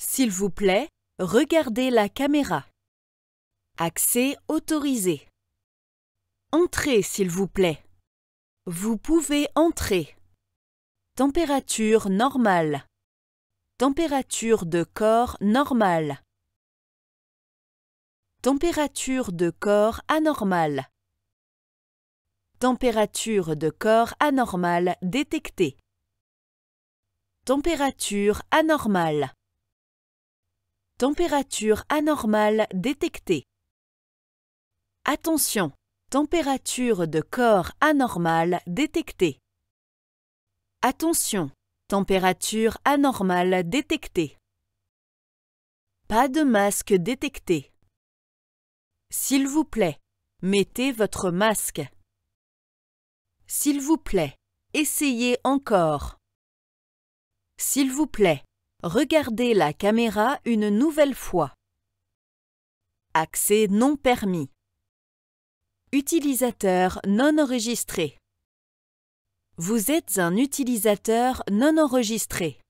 S'il vous plaît, regardez la caméra. Accès autorisé. Entrez, s'il vous plaît. Vous pouvez entrer. Température normale. Température de corps normale. Température de corps anormale. Température de corps anormale détectée. Température anormale. Température anormale détectée. Attention, température de corps anormale détectée. Attention, température anormale détectée. Pas de masque détecté. S'il vous plaît, mettez votre masque. S'il vous plaît, essayez encore. S'il vous plaît, Regardez la caméra une nouvelle fois. Accès non permis. Utilisateur non enregistré. Vous êtes un utilisateur non enregistré.